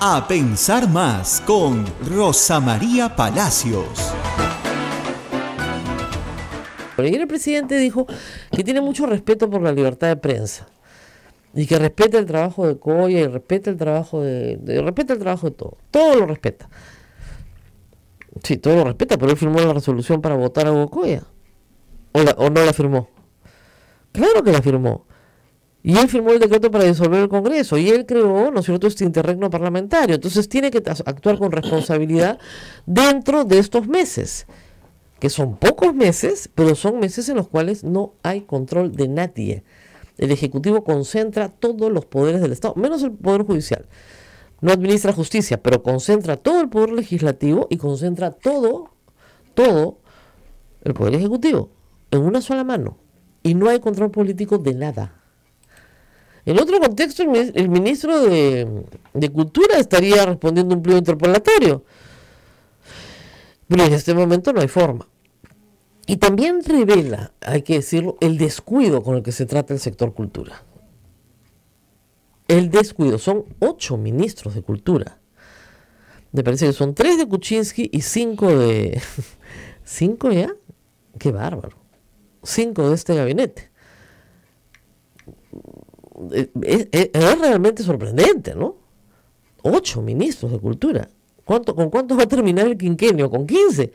A Pensar Más con Rosa María Palacios. El el presidente dijo que tiene mucho respeto por la libertad de prensa y que respeta el trabajo de Coya y respeta el trabajo de, respeta el trabajo de todo. Todo lo respeta. Sí, todo lo respeta, pero él firmó la resolución para votar a Hugo Coya. o no la firmó. Claro que la firmó. Y él firmó el decreto para disolver el Congreso y él creó, ¿no es cierto?, este interregno parlamentario. Entonces tiene que actuar con responsabilidad dentro de estos meses, que son pocos meses, pero son meses en los cuales no hay control de nadie. El Ejecutivo concentra todos los poderes del Estado, menos el Poder Judicial. No administra justicia, pero concentra todo el Poder Legislativo y concentra todo, todo el Poder Ejecutivo en una sola mano. Y no hay control político de nada. En otro contexto, el, ministro de, Cultura estaría respondiendo un pliego interpolatorio. Pero en este momento no hay forma. Y también revela, hay que decirlo, el descuido con el que se trata el sector cultura. El descuido. Son ocho ministros de cultura. Me parece que son tres de Kuczynski y cinco de... ¿Cinco ya? ¡Qué bárbaro! Cinco de este gabinete eh, eh, eh, es, realmente sorprendente, ¿no? Ocho ministros de cultura. ¿Cuánto, ¿Con cuántos va a terminar el quinquenio? ¿Con 15?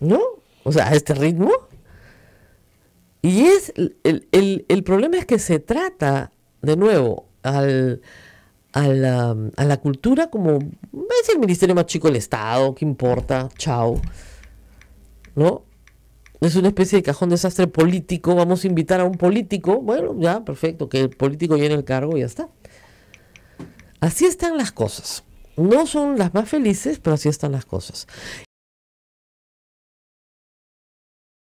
¿No? O sea, a este ritmo. Y es el, problema es que se trata, de nuevo, a, la, a la cultura como es el ministerio más chico del Estado, ¿qué importa? Chao. ¿No? es una especie de cajón desastre político, vamos a invitar a un político, bueno, ya, perfecto, que el político llene el cargo y ya está. Así están las cosas. No son las más felices, pero así están las cosas.